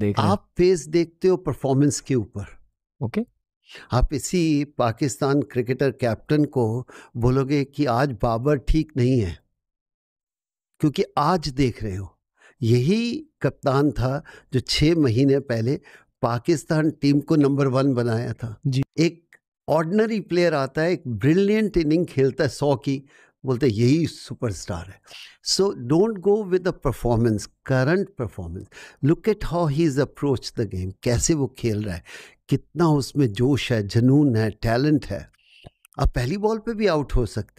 देख आप फेस देखते हो परफॉर्मेंस के ऊपर ओके okay. आप इसी पाकिस्तान क्रिकेटर कैप्टन को बोलोगे कि आज बाबर ठीक नहीं है क्योंकि आज देख रहे हो यही कप्तान था जो छः महीने पहले पाकिस्तान टीम को नंबर वन बनाया था जी एक ऑर्डनरी प्लेयर आता है एक ब्रिलियंट इनिंग खेलता है सौ की बोलते यही सुपरस्टार है so don't go with the performance current performance look at how he is approach the game कैसे वो खेल रहा है कितना उसमें जोश है जनून है टैलेंट है आप पहली बॉल पे भी आउट हो सकते